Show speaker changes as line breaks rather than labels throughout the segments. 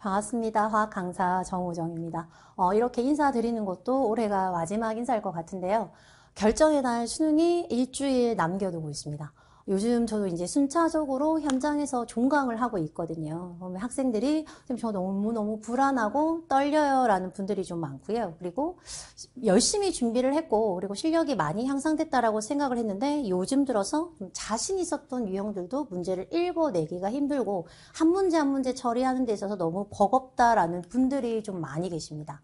반갑습니다. 화학 강사 정우정입니다. 어, 이렇게 인사드리는 것도 올해가 마지막 인사일 것 같은데요. 결정의 날 수능이 일주일 남겨두고 있습니다. 요즘 저도 이제 순차적으로 현장에서 종강을 하고 있거든요. 그러면 학생들이 저 너무너무 불안하고 떨려요 라는 분들이 좀 많고요. 그리고 열심히 준비를 했고 그리고 실력이 많이 향상됐다라고 생각을 했는데 요즘 들어서 자신 있었던 유형들도 문제를 읽어내기가 힘들고 한 문제 한 문제 처리하는 데 있어서 너무 버겁다라는 분들이 좀 많이 계십니다.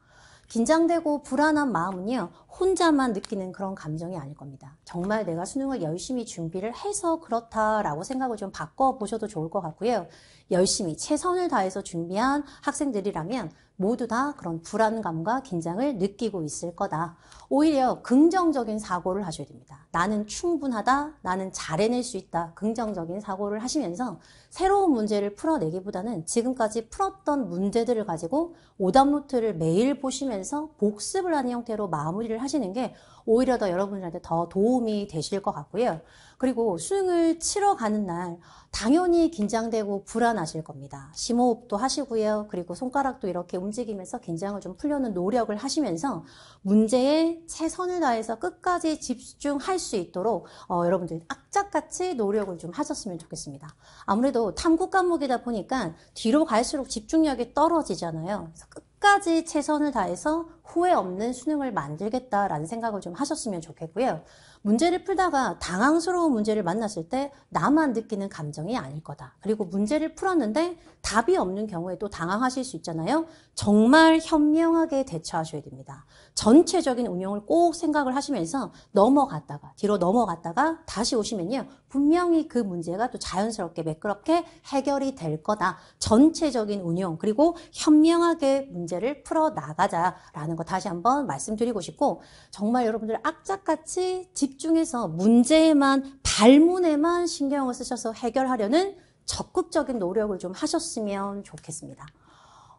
긴장되고 불안한 마음은요, 혼자만 느끼는 그런 감정이 아닐 겁니다. 정말 내가 수능을 열심히 준비를 해서 그렇다라고 생각을 좀 바꿔보셔도 좋을 것 같고요. 열심히 최선을 다해서 준비한 학생들이라면 모두 다 그런 불안감과 긴장을 느끼고 있을 거다. 오히려 긍정적인 사고를 하셔야 됩니다. 나는 충분하다. 나는 잘해낼 수 있다. 긍정적인 사고를 하시면서 새로운 문제를 풀어내기보다는 지금까지 풀었던 문제들을 가지고 오답노트를 매일 보시면 하면서 복습을 하는 형태로 마무리를 하시는 게 오히려 더 여러분들한테 더 도움이 되실 것 같고요. 그리고 수능을 치러 가는 날 당연히 긴장되고 불안하실 겁니다. 심호흡도 하시고요. 그리고 손가락도 이렇게 움직이면서 긴장을 좀 풀려는 노력을 하시면서 문제에 최선을 다해서 끝까지 집중할 수 있도록 어, 여러분들 악착같이 노력을 좀 하셨으면 좋겠습니다. 아무래도 탐구 과목이다 보니까 뒤로 갈수록 집중력이 떨어지잖아요. 그래서 끝까지 최선을 다해서 후회 없는 수능을 만들겠다라는 생각을 좀 하셨으면 좋겠고요. 문제를 풀다가 당황스러운 문제를 만났을 때 나만 느끼는 감정이 아닐 거다. 그리고 문제를 풀었는데 답이 없는 경우에 또 당황하실 수 있잖아요. 정말 현명하게 대처하셔야 됩니다. 전체적인 운영을 꼭 생각을 하시면서 넘어갔다가 뒤로 넘어갔다가 다시 오시면요. 분명히 그 문제가 또 자연스럽게 매끄럽게 해결이 될 거다. 전체적인 운영 그리고 현명하게 문제를 풀어 나가자라는 거 다시 한번 말씀드리고 싶고 정말 여러분들 악착같이 집중해서 문제에만 발문에만 신경을 쓰셔서 해결하려는 적극적인 노력을 좀 하셨으면 좋겠습니다.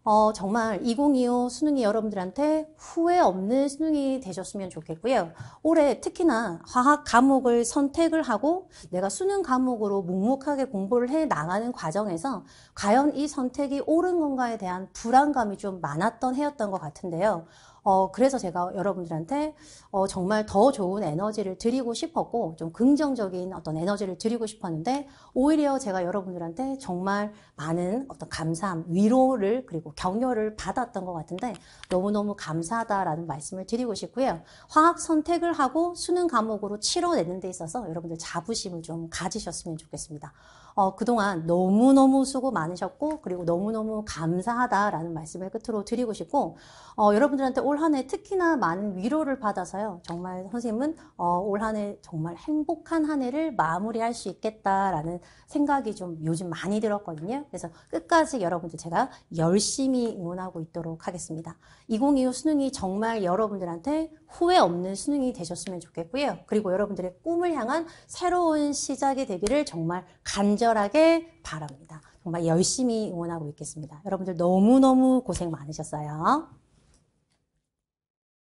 어, 정말 2025 수능이 여러분들한테 후회 없는 수능이 되셨으면 좋겠고요. 올해 특히나 화학 과목을 선택을 하고 내가 수능 과목으로 묵묵하게 공부를 해 나가는 과정에서 과연 이 선택이 옳은 건가에 대한 불안감이 좀 많았던 해였던 것 같은데요. 어, 그래서 제가 여러분들한테 어, 정말 더 좋은 에너지를 드리고 싶었고 좀 긍정적인 어떤 에너지를 드리고 싶었는데 오히려 제가 여러분들한테 정말 많은 어떤 감사함, 위로를 그리고 격려를 받았던 것 같은데 너무너무 감사하다라는 말씀을 드리고 싶고요. 화학 선택을 하고 수능 과목으로 치러내는 데 있어서 여러분들 자부심을 좀 가지셨으면 좋겠습니다. 어, 그동안 너무너무 수고 많으셨고 그리고 너무너무 감사하다라는 말씀을 끝으로 드리고 싶고 어, 여러분들한테 올 올한해 특히나 많은 위로를 받아서요. 정말 선생님은 어, 올 한 해 정말 행복한 한 해를 마무리할 수 있겠다라는 생각이 좀 요즘 많이 들었거든요. 그래서 끝까지 여러분들 제가 열심히 응원하고 있도록 하겠습니다. 2025 수능이 정말 여러분들한테 후회 없는 수능이 되셨으면 좋겠고요. 그리고 여러분들의 꿈을 향한 새로운 시작이 되기를 정말 간절하게 바랍니다. 정말 열심히 응원하고 있겠습니다. 여러분들 너무너무 고생 많으셨어요.